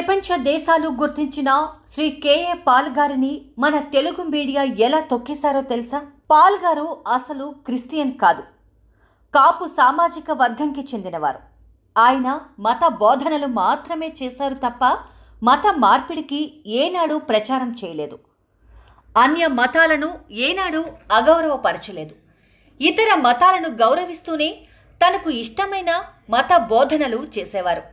ప్రపంచ దేశాలు గుర్తించిన శ్రీ కేఏ పాల్ గారిని మన తెలుగు మీడియా ఎలా తొక్కేశారో తెలుసా పాల్ గారు అసలు క్రిస్టియన్ కాదు కాపు సామాజిక వర్గంకి చెందినవారు ఆయన మత బోధనలు మాత్రమే చేశారు తప్ప మత మార్పిడికి ఏనాడు ప్రచారం చేయలేదు అన్య మతాలను ఏనాడు అగౌరవపరచలేదు ఇతర మతాలను గౌరవిస్తూనే తనకు ఇష్టమైన మత బోధనలు చేసేవారు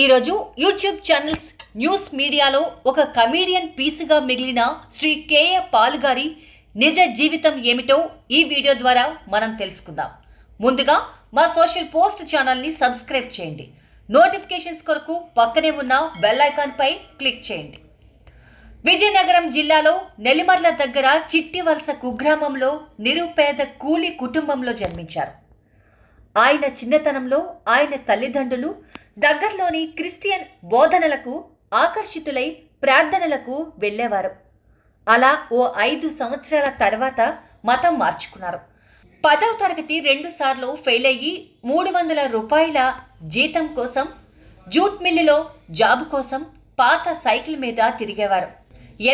ఈరోజు యూట్యూబ్ ఛానల్స్ న్యూస్ మీడియాలో ఒక కమీడియన్ పీసుగా మిగిలిన శ్రీ కేఏ పాల్ గారి నిజ జీవితం ఏమిటో ఈ వీడియో ద్వారా మనం తెలుసుకుందాం ముందుగా మా సోషల్ పోస్ట్ ఛానల్ని సబ్స్క్రైబ్ చేయండి నోటిఫికేషన్స్ కొరకు పక్కనే ఉన్న బెల్ ఐకాన్పై క్లిక్ చేయండి విజయనగరం జిల్లాలో నెల్లిమర్ల దగ్గర చిట్టివలస కుగ్రామంలో నిరుపేద కూలి కుటుంబంలో జన్మించారు ఆయన చిన్నతనంలో ఆయన తల్లిదండ్రులు దగ్గర్లోని క్రిస్టియన్ బోధనలకు ఆకర్షితులై ప్రార్థనలకు వెళ్ళేవారు అలా ఓ ఐదు సంవత్సరాల తర్వాత మతం మార్చుకున్నారు పదవ తరగతి రెండు సార్లు ఫెయిల్ అయ్యి మూడు వందల రూపాయల జీతం కోసం జూట్ మిల్లులో జాబు కోసం పాత సైకిల్ మీద తిరిగేవారు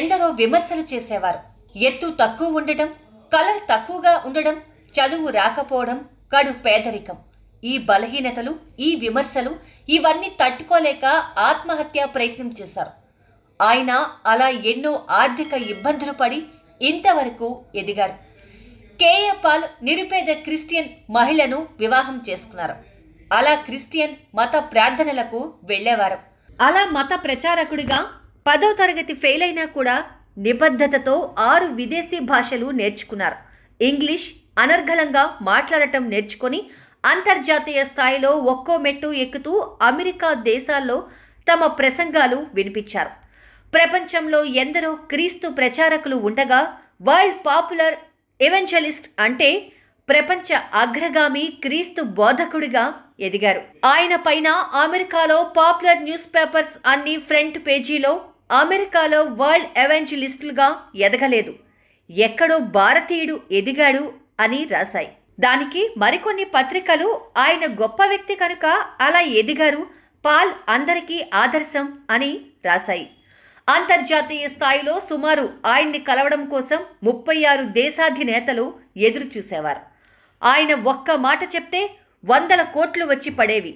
ఎందరో విమర్శలు చేసేవారు ఎత్తు తక్కువ ఉండటం కలర్ తక్కువగా ఉండడం చదువు రాకపోవడం కడు పేదరికం ఈ బలహీనతలు ఈ విమర్శలు ఇవన్నీ తట్టుకోలేక ఆత్మహత్య ప్రయత్నం చేశారు ఆయన అలా ఎన్నో ఆర్థిక ఇబ్బందులు పడి ఇంతవరకు ఎదిగారు కేఏ పాల్ నిరుపేద క్రిస్టియన్ మహిళను వివాహం చేసుకున్నారు అలా క్రిస్టియన్ మత ప్రార్థనలకు వెళ్ళేవారు అలా మత ప్రచారకుడిగా పదో తరగతి ఫెయిల్ అయినా కూడా నిబద్ధతతో ఆరు విదేశీ భాషలు నేర్చుకున్నారు ఇంగ్లీష్ అనర్గళంగా మాట్లాడటం నేర్చుకొని అంతర్జాతీయ స్థాయిలో ఒక్కో మెట్టు ఎక్కుతూ అమెరికా దేశాల్లో తమ ప్రసంగాలు వినిపించారు ప్రపంచంలో ఎందరో క్రీస్తు ప్రచారకులు ఉండగా వరల్డ్ పాపులర్ ఎవెంజలిస్ట్ అంటే ప్రపంచ అగ్రగామి క్రీస్తు బోధకుడిగా ఎదిగారు ఆయన పైన అమెరికాలో పాపులర్ న్యూస్ పేపర్స్ అన్ని ఫ్రంట్ పేజీలో అమెరికాలో వరల్డ్ ఎవెంజలిస్టులుగా ఎదగలేదు ఎక్కడో భారతీయుడు ఎదిగాడు అని రాశాయి దానికి మరికొన్ని పత్రికలు ఆయన గొప్ప వ్యక్తి కనుక అలా ఎదిగారు పాల్ అందరికీ ఆదర్శం అని రాశాయి అంతర్జాతీయ స్థాయిలో సుమారు ఆయన్ని కలవడం కోసం ముప్పై ఆరు దేశాధినేతలు ఎదురుచూసేవారు ఆయన ఒక్క మాట చెప్తే వందల కోట్లు వచ్చి పడేవి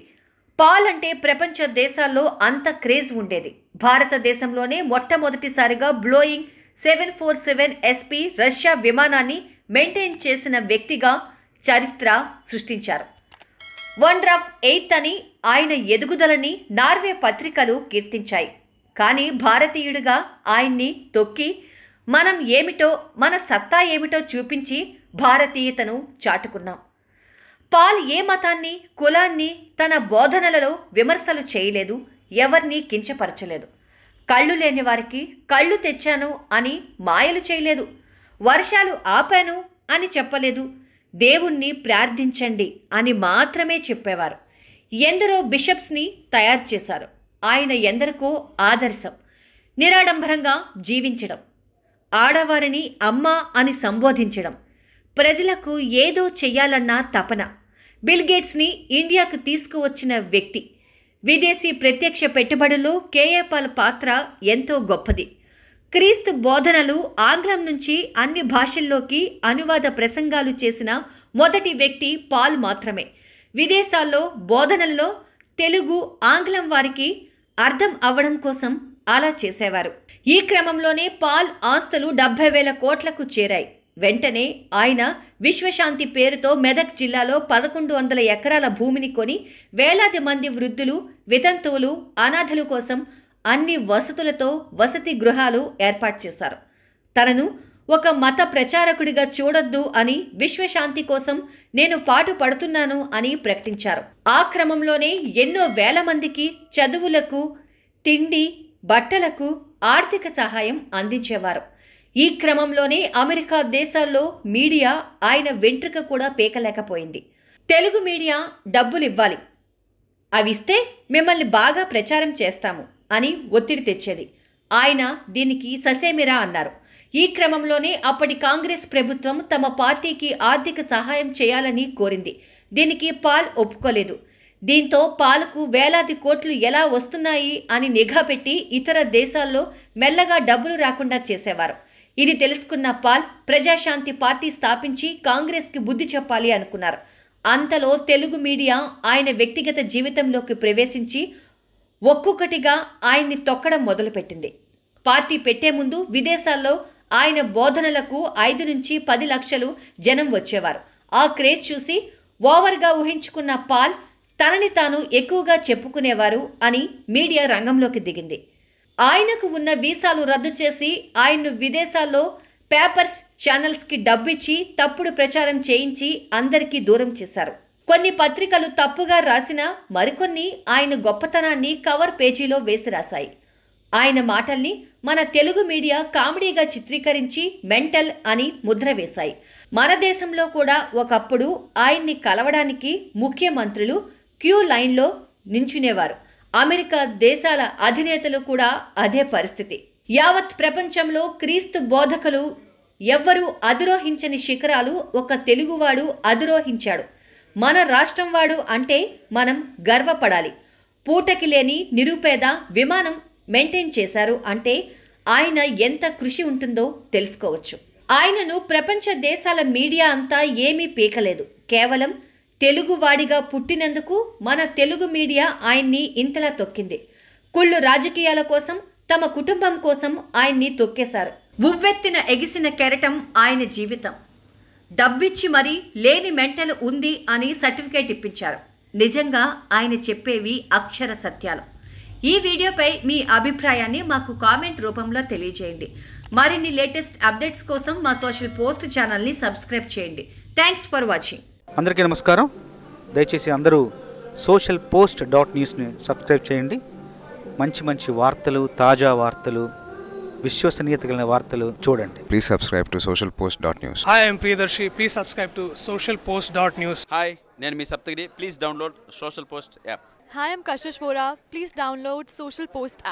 పాల్ అంటే ప్రపంచ దేశాల్లో అంత క్రేజ్ ఉండేది భారతదేశంలోనే మొట్టమొదటిసారిగా Boeing seven four seven SP Russia విమానాన్ని మెయింటైన్ చేసిన వ్యక్తిగా చరిత్ర సృష్టించారు వండర్ ఆఫ్ ఎయిత్ అని ఆయన ఎదుగుదలని నార్వే పత్రికలు కీర్తించాయి కానీ భారతీయుడిగా ఆయన్ని తొక్కి మనం ఏమిటో మన సత్తా ఏమిటో చూపించి భారతీయతను చాటుకున్నాం పాల్ ఏ మతాన్ని కులాన్ని తన బోధనలలో విమర్శలు చేయలేదు ఎవరిని కించపరచలేదు కళ్ళు లేని వారికి కళ్ళు తెచ్చాను అని మాయలు చేయలేదు వర్షాలు ఆపాను అని చెప్పలేదు దేవుణ్ణి ప్రార్థించండి అని మాత్రమే చెప్పేవారు ఎందరో బిషప్స్ని తయారు చేశారు ఆయన ఎందరికో ఆదర్శం నిరాడంబరంగా జీవించడం ఆడవారిని అమ్మ అని సంబోధించడం ప్రజలకు ఏదో చెయ్యాలన్న తపన బిల్గేట్స్ని ఇండియాకు తీసుకువచ్చిన వ్యక్తి విదేశీ ప్రత్యక్ష పెట్టుబడుల్లో కేఏపాల్ పాత్ర ఎంతో గొప్పది క్రీస్తు బోధనలు ఆంగ్లం నుంచి అన్ని భాషల్లోకి అనువాద ప్రసంగాలు చేసిన మొదటి వ్యక్తి పాల్ మాత్రమే విదేశాల్లో బోధనల్లో తెలుగు ఆంగ్లం వారికి అర్థం అవ్వడం కోసం అలా చేసేవారు ఈ క్రమంలోనే పాల్ ఆస్తులు డెబ్బై వేల కోట్లకు చేరాయి వెంటనే ఆయన విశ్వశాంతి పేరుతో మెదక్ జిల్లాలో పదకొండు వందల ఎకరాల భూమిని కొని వేలాది మంది వృద్ధులు వితంతువులు అనాథలు కోసం అన్ని వసతులతో వసతి గృహాలు ఏర్పాటు చేశారు తనను ఒక మత ప్రచారకుడిగా చూడొద్దు అని విశ్వశాంతి కోసం నేను పాటు పడుతున్నాను అని ప్రకటించారు ఆ క్రమంలోనే ఎన్నో వేల మందికి చదువులకు తిండి బట్టలకు ఆర్థిక సహాయం అందించేవారు ఈ క్రమంలోనే అమెరికా దేశాల్లో మీడియా ఆయన వెంట్రుక కూడా పేకలేకపోయింది తెలుగు మీడియా డబ్బులు ఇవ్వాలి అవిస్తే మిమ్మల్ని బాగా ప్రచారం చేస్తాము అని ఒత్తిడి తెచ్చేది ఆయన దీనికి ససేమిరా అన్నారు ఈ క్రమంలోనే అప్పటి కాంగ్రెస్ ప్రభుత్వం తమ పార్టీకి ఆర్థిక సహాయం చేయాలని కోరింది దీనికి పాల్ ఒప్పుకోలేదు దీంతో పాలకు వేలాది కోట్లు ఎలా వస్తున్నాయి అని నిఘా పెట్టి ఇతర దేశాల్లో మెల్లగా డబ్బులు రాకుండా చేసేవారు ఇది తెలుసుకున్న పాల్ ప్రజాశాంతి పార్టీ స్థాపించి కాంగ్రెస్కి బుద్ధి చెప్పాలి అనుకున్నారు అంతలో తెలుగు మీడియా ఆయన వ్యక్తిగత జీవితంలోకి ప్రవేశించి ఒక్కొక్కటిగా ఆయన్ని తొక్కడం మొదలుపెట్టింది పార్టీ పెట్టే ముందు విదేశాల్లో ఆయన బోధనలకు ఐదు నుంచి పది లక్షలు జనం వచ్చేవారు ఆ క్రేజ్ చూసి ఓవర్గా ఊహించుకున్న పాల్ తనని తాను ఎక్కువగా చెప్పుకునేవారు అని మీడియా రంగంలోకి దిగింది ఆయనకు ఉన్న వీసాలు రద్దు చేసి ఆయన్ను విదేశాల్లో పేపర్స్ ఛానల్స్కి డబ్బిచ్చి తప్పుడు ప్రచారం చేయించి అందరికీ దూరం చేశారు కొన్ని పత్రికలు తప్పుగా రాసినా మరికొన్ని ఆయన గొప్పతనాన్ని కవర్ పేజీలో వేసి రాశాయి ఆయన మాటల్ని మన తెలుగు మీడియా కామెడీగా చిత్రీకరించి మెంటల్ అని ముద్ర వేశాయి మన దేశంలో కూడా ఒకప్పుడు ఆయన్ని కలవడానికి ముఖ్యమంత్రులు క్యూ లైన్లో నించునేవారు అమెరికా దేశాల అధినేతలు కూడా అదే పరిస్థితి యావత్ ప్రపంచంలో క్రీస్తు బోధకులు ఎవ్వరూ అధిరోహించని శిఖరాలు ఒక తెలుగువాడు అధిరోహించాడు మన రాష్ట్రం వాడు అంటే మనం గర్వపడాలి పూటకి లేని నిరుపేద విమానం మెయింటైన్ చేశారు అంటే ఆయన ఎంత కృషి ఉంటుందో తెలుసుకోవచ్చు ఆయనను ప్రపంచ దేశాల మీడియా అంతా ఏమీ పీకలేదు కేవలం తెలుగువాడిగా పుట్టినందుకు మన తెలుగు మీడియా ఆయన్ని ఇంతలా తొక్కింది కుళ్ళు రాజకీయాల కోసం తమ కుటుంబం కోసం ఆయన్ని తొక్కేశారు ఉవ్వెత్తిన ఎగిసిన కెరటం ఆయన జీవితం డబ్బిచ్చి మరీ లేని మెంటల్ ఉంది అని సర్టిఫికేట్ ఇప్పించారు నిజంగా ఆయన చెప్పేవి అక్షర సత్యాలు ఈ వీడియోపై మీ అభిప్రాయాన్ని మాకు కామెంట్ రూపంలో తెలియజేయండి మరిన్ని లేటెస్ట్ అప్డేట్స్ కోసం మా సోషల్ పోస్ట్ ఛానల్ని సబ్స్క్రైబ్ చేయండి థ్యాంక్స్ ఫర్ వాచింగ్ అందరికీ నమస్కారం దయచేసి అందరూ సోషల్ పోస్ట్ డాట్ న్యూస్ని సబ్స్క్రైబ్ చేయండి మంచి మంచి వార్తలు తాజా వార్తలు విశ్వసనీయత కలిగిన వార్తలు చూడండి please subscribe to social post dot news hi I'm Priyadarshi please subscribe to social post dot news hi నేను మీ Saptagiri please download social post app hi I'm Kashish Vora please download social post app